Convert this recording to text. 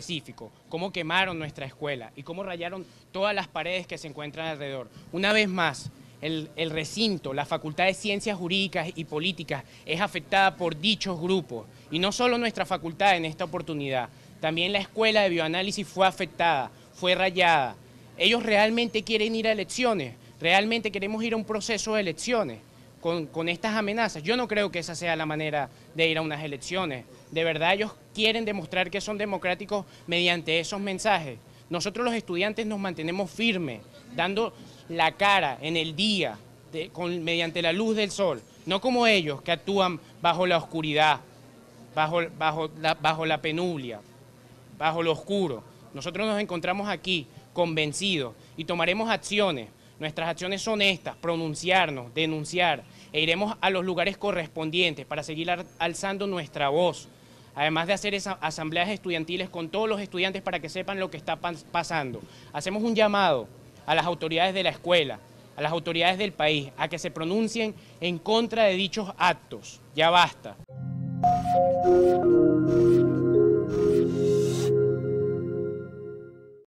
específico, cómo quemaron nuestra escuela y cómo rayaron todas las paredes que se encuentran alrededor. Una vez más, el, el, recinto, la Facultad de Ciencias Jurídicas y Políticas es afectada por dichos grupos. Y no solo nuestra facultad en esta oportunidad, también la Escuela de Bioanálisis fue afectada, fue rayada. Ellos realmente quieren ir a elecciones, realmente queremos ir a un proceso de elecciones con, estas amenazas. Yo no creo que esa sea la manera de ir a unas elecciones. De verdad ellos quieren demostrar que son democráticos mediante esos mensajes. Nosotros los estudiantes nos mantenemos firmes, dando la cara en el día, mediante la luz del sol, no como ellos que actúan bajo la oscuridad, bajo, bajo, la, bajo la bajo lo oscuro. Nosotros nos encontramos aquí convencidos y tomaremos acciones Nuestras acciones son estas, pronunciarnos, denunciar, e iremos a los lugares correspondientes para seguir alzando nuestra voz, además de hacer asambleas estudiantiles con todos los estudiantes para que sepan lo que está pasando. Hacemos un llamado a las autoridades de la escuela, a las autoridades del país, a que se pronuncien en contra de dichos actos. Ya basta.